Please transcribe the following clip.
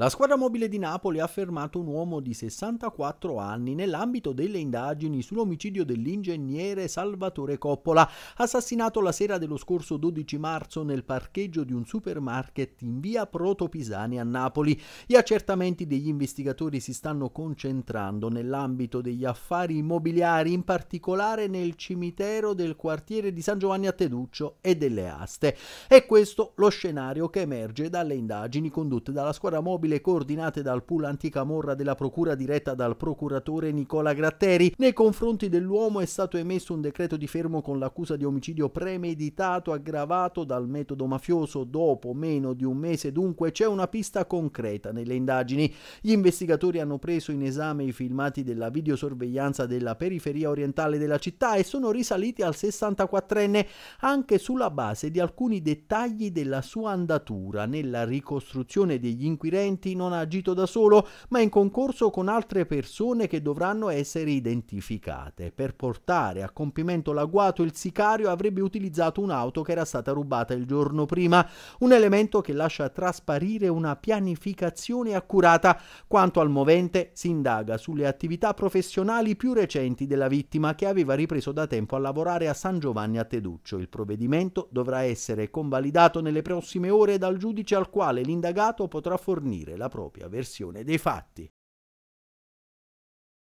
La squadra mobile di Napoli ha fermato un uomo di 64 anni nell'ambito delle indagini sull'omicidio dell'ingegnere Salvatore Coppola, assassinato la sera dello scorso 12 marzo nel parcheggio di un supermarket in via Protopisani a Napoli. Gli accertamenti degli investigatori si stanno concentrando nell'ambito degli affari immobiliari, in particolare nel cimitero del quartiere di San Giovanni a Teduccio e delle Aste. È questo lo scenario che emerge dalle indagini condotte dalla squadra mobile inevitabile coordinate dal pool anticamorra della procura diretta dal procuratore Nicola Gratteri. Nei confronti dell'uomo è stato emesso un decreto di fermo con l'accusa di omicidio premeditato aggravato dal metodo mafioso. Dopo meno di un mese dunque c'è una pista concreta nelle indagini. Gli investigatori hanno preso in esame i filmati della videosorveglianza della periferia orientale della città e sono risaliti al 64enne anche sulla base di alcuni dettagli della sua andatura nella ricostruzione degli inquirenti incidenti non ha agito da solo, ma in concorso con altre persone che dovranno essere identificate. Per portare a compimento l'agguato, il sicario avrebbe utilizzato un'auto che era stata rubata il giorno prima, un elemento che lascia trasparire una pianificazione accurata. Quanto al movente, si indaga sulle attività professionali più recenti della vittima che aveva ripreso da tempo a lavorare a San Giovanni a Teduccio. Il provvedimento dovrà essere convalidato nelle prossime ore dal giudice al quale l'indagato potrà fornire fornire la propria versione dei fatti.